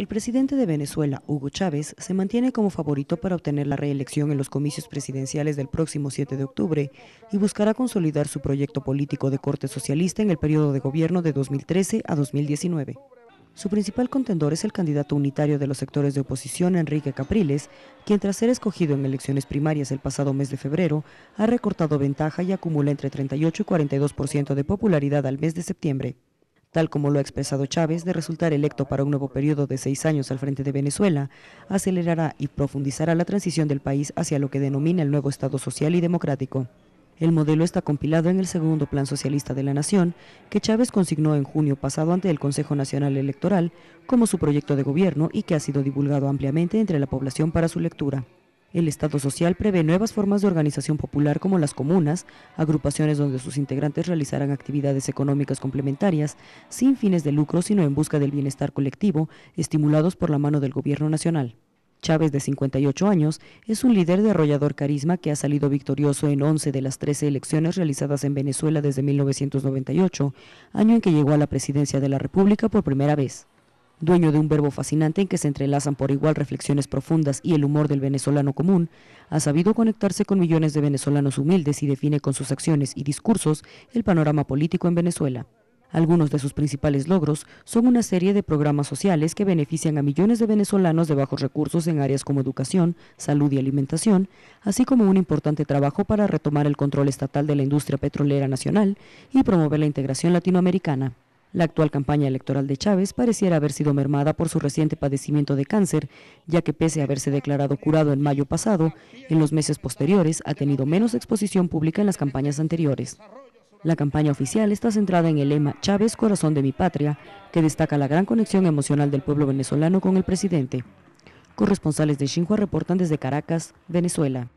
El presidente de Venezuela, Hugo Chávez, se mantiene como favorito para obtener la reelección en los comicios presidenciales del próximo 7 de octubre y buscará consolidar su proyecto político de corte socialista en el periodo de gobierno de 2013 a 2019. Su principal contendor es el candidato unitario de los sectores de oposición, Enrique Capriles, quien tras ser escogido en elecciones primarias el pasado mes de febrero, ha recortado ventaja y acumula entre 38 y 42% de popularidad al mes de septiembre. Tal como lo ha expresado Chávez, de resultar electo para un nuevo periodo de seis años al frente de Venezuela, acelerará y profundizará la transición del país hacia lo que denomina el nuevo Estado social y democrático. El modelo está compilado en el segundo Plan Socialista de la Nación, que Chávez consignó en junio pasado ante el Consejo Nacional Electoral como su proyecto de gobierno y que ha sido divulgado ampliamente entre la población para su lectura. El Estado Social prevé nuevas formas de organización popular como las comunas, agrupaciones donde sus integrantes realizarán actividades económicas complementarias, sin fines de lucro, sino en busca del bienestar colectivo, estimulados por la mano del Gobierno Nacional. Chávez, de 58 años, es un líder de carisma que ha salido victorioso en 11 de las 13 elecciones realizadas en Venezuela desde 1998, año en que llegó a la presidencia de la República por primera vez dueño de un verbo fascinante en que se entrelazan por igual reflexiones profundas y el humor del venezolano común, ha sabido conectarse con millones de venezolanos humildes y define con sus acciones y discursos el panorama político en Venezuela. Algunos de sus principales logros son una serie de programas sociales que benefician a millones de venezolanos de bajos recursos en áreas como educación, salud y alimentación, así como un importante trabajo para retomar el control estatal de la industria petrolera nacional y promover la integración latinoamericana. La actual campaña electoral de Chávez pareciera haber sido mermada por su reciente padecimiento de cáncer, ya que pese a haberse declarado curado en mayo pasado, en los meses posteriores ha tenido menos exposición pública en las campañas anteriores. La campaña oficial está centrada en el lema Chávez, corazón de mi patria, que destaca la gran conexión emocional del pueblo venezolano con el presidente. Corresponsales de Xinhua reportan desde Caracas, Venezuela.